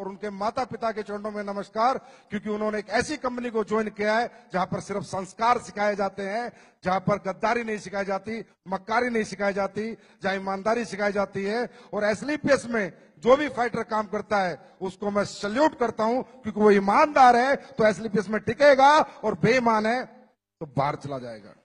और उनके माता पिता के चरणों में नमस्कार क्योंकि उन्होंने एक ऐसी कंपनी को ज्वाइन किया है जहां पर सिर्फ संस्कार सिखाए जाते हैं जहां पर गद्दारी नहीं सिखाई जाती मक्कारी नहीं सिखाई जाती जहां ईमानदारी सिखाई जाती है और एसलीपीएस में जो भी फाइटर काम करता है उसको मैं सल्यूट करता हूं क्योंकि वो ईमानदार है तो एसलीपीएस में टिकेगा और बेईमान है तो बाहर चला जाएगा